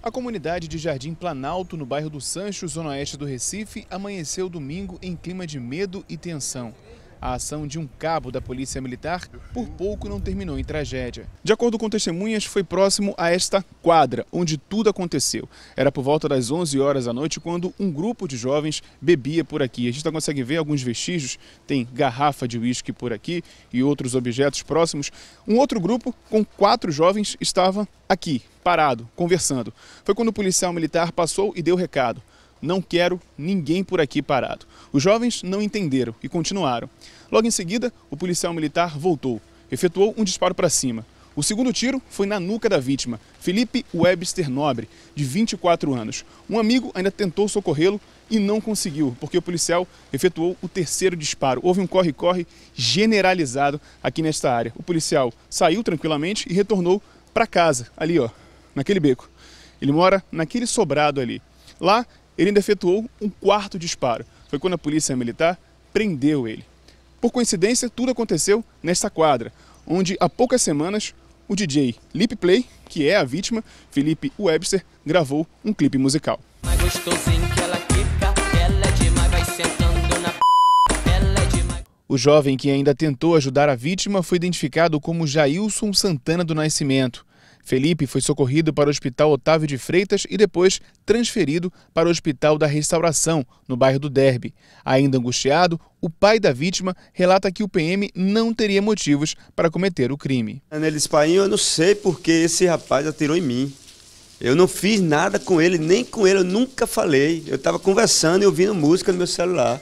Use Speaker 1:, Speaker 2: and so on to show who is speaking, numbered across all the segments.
Speaker 1: A comunidade de Jardim Planalto, no bairro do Sancho, zona oeste do Recife, amanheceu domingo em clima de medo e tensão. A ação de um cabo da Polícia Militar por pouco não terminou em tragédia. De acordo com testemunhas, foi próximo a esta quadra, onde tudo aconteceu. Era por volta das 11 horas da noite quando um grupo de jovens bebia por aqui. A gente consegue ver alguns vestígios, tem garrafa de uísque por aqui e outros objetos próximos. Um outro grupo com quatro jovens estava aqui, parado, conversando. Foi quando o policial militar passou e deu recado. Não quero ninguém por aqui parado. Os jovens não entenderam e continuaram. Logo em seguida, o policial militar voltou, efetuou um disparo para cima. O segundo tiro foi na nuca da vítima, Felipe Webster Nobre, de 24 anos. Um amigo ainda tentou socorrê-lo e não conseguiu, porque o policial efetuou o terceiro disparo. Houve um corre-corre generalizado aqui nesta área. O policial saiu tranquilamente e retornou para casa, ali ó, naquele beco. Ele mora naquele sobrado ali. Lá ele ainda efetuou um quarto disparo. Foi quando a polícia militar prendeu ele. Por coincidência, tudo aconteceu nesta quadra, onde há poucas semanas o DJ Lip Play, que é a vítima, Felipe Webster, gravou um clipe musical.
Speaker 2: É é
Speaker 1: o jovem que ainda tentou ajudar a vítima foi identificado como Jailson Santana do Nascimento. Felipe foi socorrido para o Hospital Otávio de Freitas e depois transferido para o Hospital da Restauração, no bairro do Derby. Ainda angustiado, o pai da vítima relata que o PM não teria motivos para cometer o crime.
Speaker 3: Nele pai, eu não sei porque esse rapaz atirou em mim. Eu não fiz nada com ele, nem com ele, eu nunca falei. Eu estava conversando e ouvindo música no meu celular.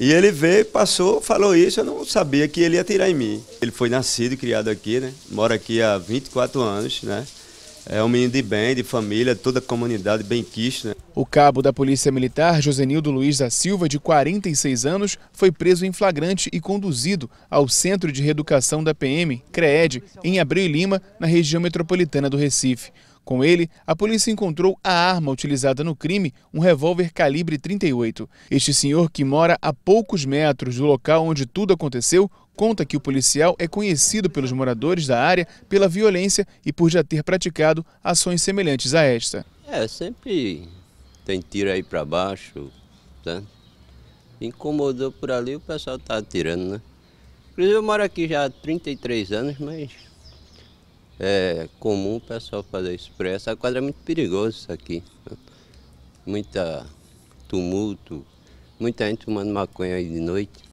Speaker 3: E ele veio, passou, falou isso, eu não sabia que ele ia tirar em mim. Ele foi nascido e criado aqui, né? Mora aqui há 24 anos, né? É um menino de bem, de família,
Speaker 1: toda a comunidade bem quista. Né? O cabo da Polícia Militar, Josenildo Luiz da Silva, de 46 anos, foi preso em flagrante e conduzido ao Centro de Reeducação da PM, CREED, em Abreu e Lima, na região metropolitana do Recife. Com ele, a polícia encontrou a arma utilizada no crime, um revólver calibre 38. Este senhor, que mora a poucos metros do local onde tudo aconteceu, conta que o policial é conhecido pelos moradores da área pela violência e por já ter praticado ações semelhantes a esta.
Speaker 2: É, sempre tem tiro aí para baixo, tá? Incomodou por ali, o pessoal tá atirando, né? Inclusive eu moro aqui já há 33 anos, mas é comum o pessoal fazer expresso. A quadra é muito perigosa isso aqui. Né? Muita tumulto, muita gente tomando maconha aí de noite.